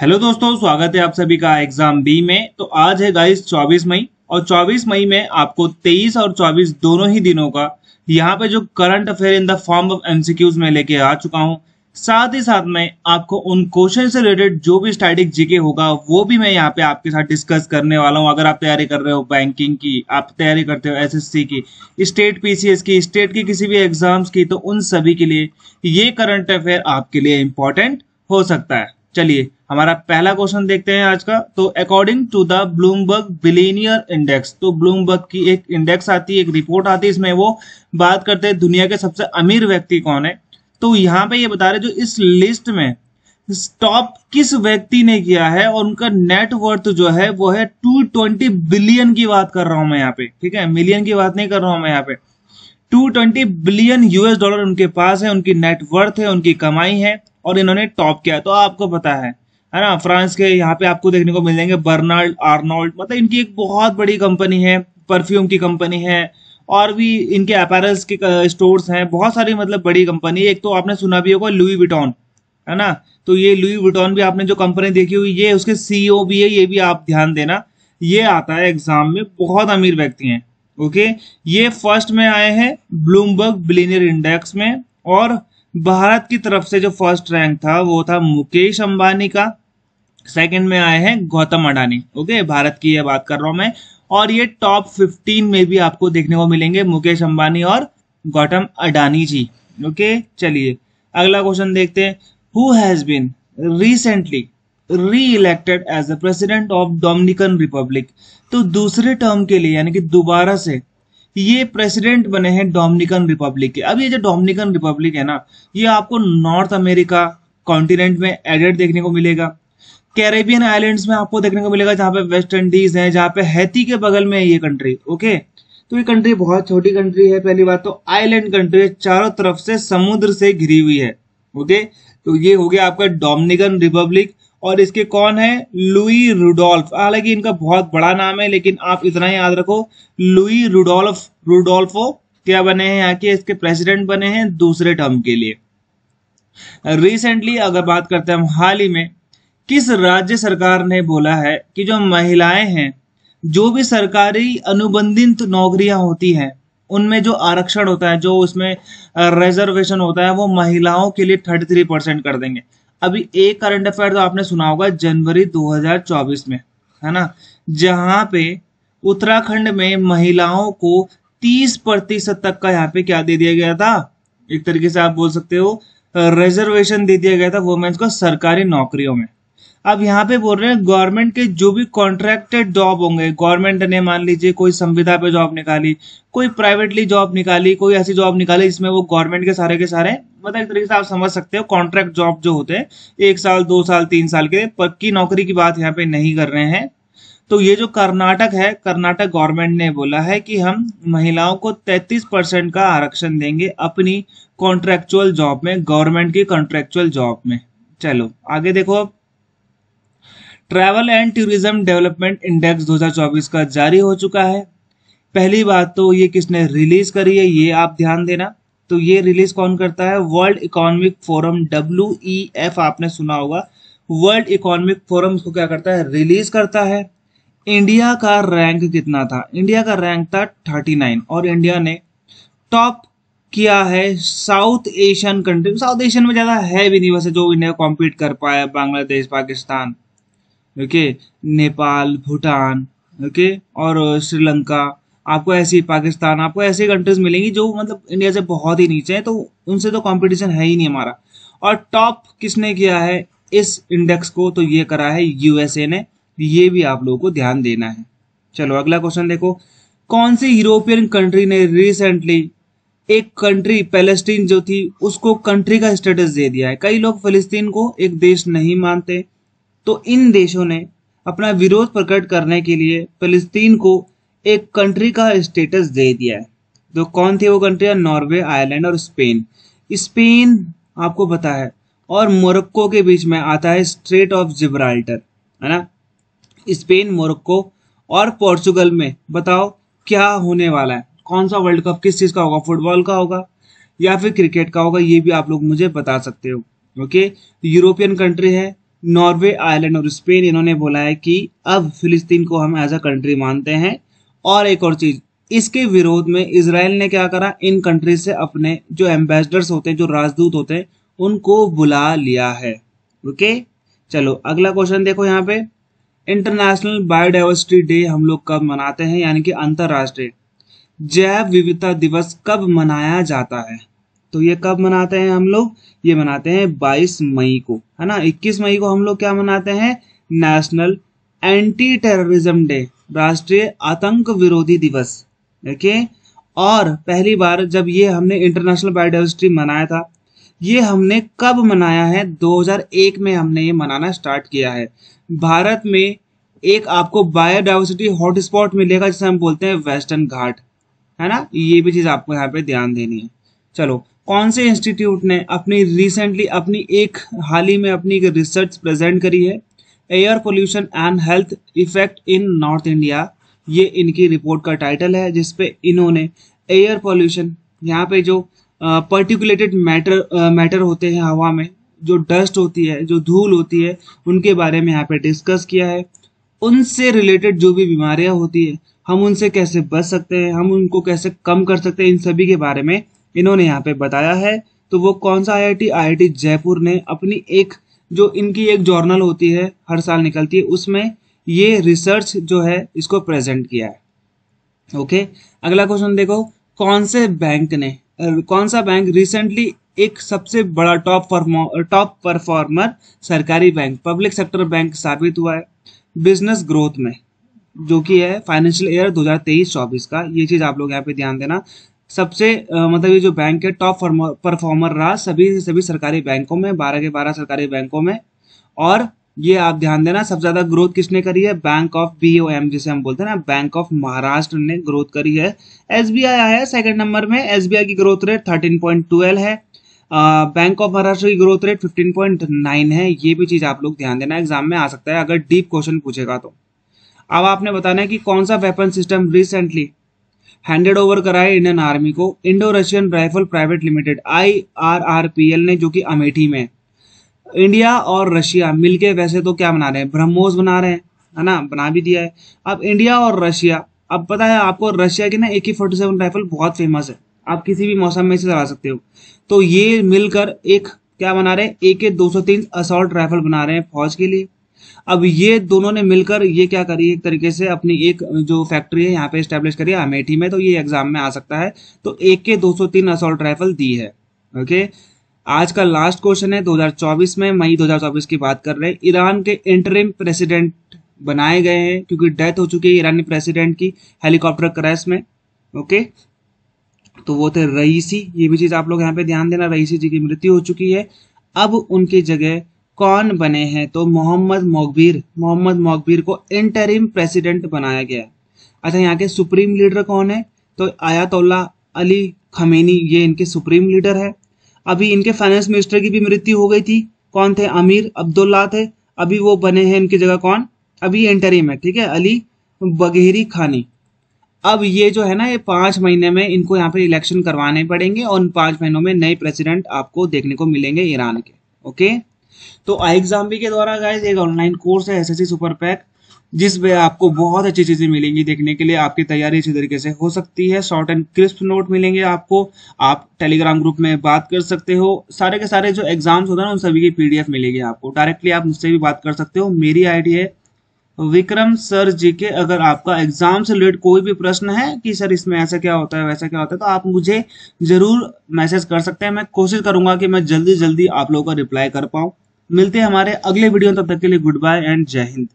hello दोस्तों स्वागत है आप सभी का एग्जाम बी में तो आज है गाइस 24 मई और 24 मई में आपको 23 और 24 दोनों ही दिनों का यहाँ पे जो current affair in the form of MCQs में लेके आ चुका हूँ साथ ही साथ में आपको उन क्वेश्चन से रिलेटेड जो भी स्टैटिक जीके होगा वो भी मैं यहाँ पे आपके साथ डिस्कस करने वाला हूँ अगर आप तैयारी कर रहे हो बैंकिंग की आप तैयारी करते हो एसएससी की स्टेट पीसीएस की स्टेट की किसी भी एग्जाम्स की तो उन सभी के लिए ये करंट अफेयर आपके लिए इम्पोर्टेंट हो सकता है चलिए हमारा पहला क्वेश्चन देखते हैं आज का तो according to the Bloomberg billionaire index तो ब्लूमबर्ग की एक इंडेक्स आती है एक रिपोर्ट आती है इसमें वो बात करते हैं दुनिया के सबसे अमीर व्यक्ति कौन है तो यहाँ पे ये बता रहे जो इस लिस्ट में स्टॉप किस व्यक्ति ने किया है और उनका नेटवर्थ जो है वो है 220 बिलियन की बात कर रहा हूं मैं यहाँ पे ठीक है मिलियन की बात नहीं कर रहा हूं मैं यहाँ पे 220 बिलियन यूएस डॉलर उनके पास है उनकी नेटवर्थ है उनकी कमाई है और इन्होंने टॉप किया तो आपको पता है है ना फ्रांस के यहाँ पे आपको देखने को मिल जाएंगे बर्नाल्ड आर्नोल्ड मतलब इनकी एक बहुत बड़ी कंपनी है परफ्यूम की कंपनी है और भी इनके अपैरल्स के स्टोर्स हैं बहुत सारी मतलब बड़ी कंपनी एक तो आपने सुना भी होगा लुई विटॉन है ना तो ये लुई विटॉन भी आपने जो कंपनी देखी हुई ये उसके सीईओ e भी है ये भी आप ध्यान देना ये आता है एग्जाम में बहुत अमीर व्यक्ति हैं ओके ये फर्स्ट में आए हैं ब्लूमबर्ग बिलीनियर इंडेक्स में और भारत की तरफ से जो फर्स्ट रैंक था वो था मुकेश अंबानी का सेकंड में आए हैं गौतम अडानी ओके भारत की ये बात कर रहा हूं मैं और ये टॉप 15 में भी आपको देखने को मिलेंगे मुकेश अंबानी और गौतम अडानी जी ओके चलिए अगला क्वेश्चन देखते हैं who has been recently reelected as the president of Dominican Republic तो दूसरे टर्म के लिए यानी कि दोबारा से ये प्रेसिडेंट बने हैं डोमिनिकन रिपब्लिक के अब ये जो डोमिनिकन रिपब्लिक है ना ये आपको नॉर्थ अमेरिका कॉन्टिनेंट में एडेड देखने को मिलेगा कैरेबियन आइलैंड्स में आपको देखने को मिलेगा जहां पे वेस्ट इंडीज है जहां पे हैती के बगल में है ये कंट्री ओके तो ये कंट्री बहुत छोटी कंट्री है पहली बात तो आइलैंड कंट्री है चारों तरफ से समुद्र से घिरी हुई है ओके तो ये हो गया आपका डोमिनिकन रिपब्लिक और इसके कौन है लुई रूडोल्फ हालांकि इनका बहुत बड़ा नाम है लेकिन आप इतना ही याद रखो लुई रूडोल्फ रूडोल्फो क्या बने हैं यहाँ के इसके प्रेसिडेंट बने हैं दूसरे टर्म के लिए रिसेंटली अगर बात करते हैं हम हाल ही में किस राज्य सरकार ने बोला है कि जो महिलाएं हैं जो भी सरकारी अनुबंधित नौकरियां होती हैं उनमें जो आरक्षण होता है जो उसमें रिजर्वेशन होता है वो महिलाओं के लिए थर्टी थ्री परसेंट कर देंगे अभी एक करंट अफेयर तो आपने सुना होगा जनवरी 2024 में है ना जहां पे उत्तराखंड में महिलाओं को 30 प्रतिशत तक का यहाँ पे क्या दे दिया गया था एक तरीके से आप बोल सकते हो रिजर्वेशन दे दिया गया था वुमेन्स को सरकारी नौकरियों में अब यहाँ पे बोल रहे हैं गवर्नमेंट के जो भी कॉन्ट्रैक्टेड जॉब होंगे गवर्नमेंट ने मान लीजिए कोई संविदा पे जॉब निकाली कोई प्राइवेटली जॉब निकाली कोई ऐसी जॉब निकाली जिसमें वो गवर्नमेंट के सारे के सारे मतलब एक तरीके से आप समझ सकते हो कॉन्ट्रैक्ट जॉब जो होते हैं एक साल दो साल तीन साल के पक्की नौकरी की बात यहाँ पे नहीं कर रहे हैं तो ये जो कर्नाटक है कर्नाटक गवर्नमेंट ने बोला है कि हम महिलाओं को 33 परसेंट का आरक्षण देंगे अपनी कॉन्ट्रेक्चुअल जॉब में गवर्नमेंट की कॉन्ट्रेक्चुअल जॉब में चलो आगे देखो अब travel and tourism development index 2024 का जारी हो चुका है पहली बात तो ये किसने रिलीज करी है ये आप ध्यान देना तो ये रिलीज कौन करता है वर्ल्ड इकोनॉमिक फोरम डब्ल्यू आपने सुना होगा वर्ल्ड इकोनॉमिक फोरम को क्या करता है रिलीज करता है इंडिया का रैंक कितना था इंडिया का रैंक था 39 और इंडिया ने टॉप किया है South Asian country South Asian में ज़्यादा है भी नहीं वैसे जो इंडिया कॉम्पीट कर पाया बांग्लादेश पाकिस्तान ओके नेपाल भूटान ओके और श्रीलंका आपको ऐसी पाकिस्तान आपको ऐसी कंट्रीज मिलेंगी जो मतलब इंडिया से बहुत ही नीचे है तो उनसे तो कंपटीशन है ही नहीं हमारा और टॉप किसने किया है इस इंडेक्स को तो ये करा है यूएसए ने ये भी आप लोगों को ध्यान देना है चलो अगला क्वेश्चन देखो कौन सी यूरोपियन कंट्री ने रिसेंटली एक कंट्री पैलेस्टीन जो थी उसको कंट्री का स्टेटस दे दिया है कई लोग फिलिस्तीन को एक देश नहीं मानते तो इन देशों ने अपना विरोध प्रकट करने के लिए फिलिस्तीन को एक कंट्री का स्टेटस दे दिया है तो कौन थी वो कंट्री नॉर्वे आयरलैंड और स्पेन स्पेन आपको पता है और मोरक्को के बीच में आता है स्ट्रेट ऑफ जिब्राल्टर है ना स्पेन मोरक्को और पोर्चुगल में बताओ क्या होने वाला है कौन सा वर्ल्ड कप किस चीज़ का होगा फुटबॉल का होगा या फिर क्रिकेट का होगा ये भी आप लोग मुझे बता सकते हो ओके यूरोपियन कंट्री है नॉर्वे आयरलैंड और स्पेन इन्होंने बोला है कि अब फिलिस्तीन को हम एज अ कंट्री मानते हैं और एक और चीज इसके विरोध में इसराइल ने क्या करा इन कंट्री से अपने जो एम्बेसडर्स होते हैं जो राजदूत होते हैं उनको बुला लिया है ओके चलो अगला क्वेश्चन देखो यहाँ पे इंटरनेशनल बायोडाइवर्सिटी डे हम लोग कब मनाते हैं यानी कि अंतरराष्ट्रीय जैव विविधता दिवस कब मनाया जाता है तो ये कब मनाते हैं हम लोग ये मनाते हैं 22 मई को है ना 21 मई को हम लोग क्या मनाते हैं नेशनल एंटी टेररिज्म डे राष्ट्रीय आतंक विरोधी दिवस ओके और पहली बार जब ये हमने इंटरनेशनल बायोडाइवर्सिटी मनाया था ये हमने कब मनाया है 2001 में हमने ये मनाना स्टार्ट किया है भारत में एक आपको बायोडाइवर्सिटी हॉटस्पॉट मिलेगा जिसे हम बोलते हैं वेस्टर्न घाट है ना ये भी चीज़ आपको यहाँ पे ध्यान देनी है चलो कौन से इंस्टीट्यूट ने अपनी रिसेंटली अपनी एक हाल ही में अपनी एक रिसर्च प्रेजेंट करी है air pollution and health effect in North India ये इनकी रिपोर्ट का टाइटल है जिसपे इन्होंने एयर पोल्यूशन यहाँ पे जो पर्टिकुलेटेड मैटर मैटर होते हैं हवा में जो डस्ट होती है जो धूल होती है उनके बारे में यहाँ पे डिस्कस किया है उनसे रिलेटेड जो भी बीमारियां होती है हम उनसे कैसे बच सकते हैं हम उनको कैसे कम कर सकते हैं इन सभी के बारे में इन्होंने यहाँ पे बताया है तो वो कौन सा आई टी जयपुर ने अपनी एक जो इनकी एक जर्नल होती है हर साल निकलती है उसमें ये रिसर्च जो है इसको प्रेजेंट किया है ओके अगला क्वेश्चन देखो कौन से बैंक ने कौन सा बैंक रिसेंटली एक सबसे बड़ा टॉप टॉप परफॉर्मर सरकारी बैंक पब्लिक सेक्टर बैंक साबित हुआ है बिजनेस ग्रोथ में जो कि है फाइनेंशियल ईयर 2023-24 का ये चीज आप लोग यहाँ पे ध्यान देना सबसे मतलब ये जो बैंक है टॉप परफॉर्मर रहा सभी सभी सरकारी बैंकों में बारह के बारह सरकारी बैंकों में और ये आप ध्यान देना सबसे ज्यादा ग्रोथ किसने करी है bank of B O M जिसे हम बोलते हैं ना बैंक ऑफ महाराष्ट्र ने ग्रोथ करी है एस बी आई आया है सेकंड नंबर में एस बी आई की growth rate thirteen point twelve है बैंक ऑफ महाराष्ट्र की growth rate fifteen point nine है ये भी चीज आप लोग ध्यान देना एग्जाम में आ सकता है अगर डीप क्वेश्चन पूछेगा तो अब आपने बताना है कि कौन सा weapon system recently handed over कराए इंडियन आर्मी को Indo Russian rifle private limited I R R P L ने जो कि अमेठी में इंडिया और रशिया मिलके वैसे तो क्या बना रहे हैं ब्रह्मोस बना रहे हैं है ना बना भी दिया है अब इंडिया और रशिया अब पता है आपको रशिया की ना A K forty seven rifle बहुत फेमस है आप किसी भी मौसम में इसे चला सकते हो तो ये मिलकर एक क्या बना रहे हैं ए के दो सौ तीन असॉल्ट राइफल बना रहे हैं फौज के लिए अब ये दोनों ने मिलकर ये क्या करी एक तरीके से अपनी एक जो फैक्ट्री है यहाँ पे स्टेब्लिश करी अमेठी में तो ये एग्जाम में आ सकता है तो एक के 203 असोल्ट राइफल दी है ओके आज का लास्ट क्वेश्चन है 2024 में मई 2024 की बात कर रहे हैं ईरान के इंटरिम प्रेसिडेंट बनाए गए हैं क्योंकि डेथ हो चुकी है ईरानी प्रेसिडेंट की हेलीकॉप्टर क्रैश में ओके तो वो थे रईसी ये भी चीज आप लोग यहाँ पे ध्यान देना रईसी जी की मृत्यु हो चुकी है अब उनकी जगह कौन बने हैं तो मोहम्मद मोकबीर मोहम्मद मोकबीर को इंटरिम प्रेसिडेंट बनाया गया अच्छा यहाँ के सुप्रीम लीडर कौन है तो आयातोल्ला अली खमेनी ये इनके सुप्रीम लीडर है अभी इनके फाइनेंस मिनिस्टर की भी मृत्यु हो गई थी कौन थे अमीर अब्दुल्ला थे अभी वो बने हैं इनकी जगह कौन अभी इंटरिम है ठीक है अली बघेरी खानी अब ये जो है ना ये पांच महीने में इनको यहाँ पे इलेक्शन करवाने पड़ेंगे और उन पांच महीनों में नए प्रेसिडेंट आपको देखने को मिलेंगे ईरान के ओके तो आई एग्जाम भी के द्वारा गाइज एक ऑनलाइन कोर्स है एसएससी सुपर पैक जिसमें आपको बहुत अच्छी चीजें मिलेंगी देखने के लिए आपकी तैयारी इसी तरीके से हो सकती है शॉर्ट एंड क्रिस्प नोट मिलेंगे आपको आप टेलीग्राम ग्रुप में बात कर सकते हो सारे के सारे जो एग्जाम्स होते हैं उन सभी की पीडीएफ मिलेगी आपको डायरेक्टली आप मुझसे भी बात कर सकते हो मेरी आईडी है विक्रम सर जी के अगर आपका एग्जाम से रिलेटेड कोई भी प्रश्न है कि सर इसमें ऐसा क्या होता है वैसा क्या होता है तो आप मुझे जरूर मैसेज कर सकते हैं मैं कोशिश करूंगा कि मैं जल्दी जल्दी आप लोगों का रिप्लाई कर पाऊँ मिलते हैं हमारे अगले वीडियो तब तक के लिए गुड बाय एंड जय हिंद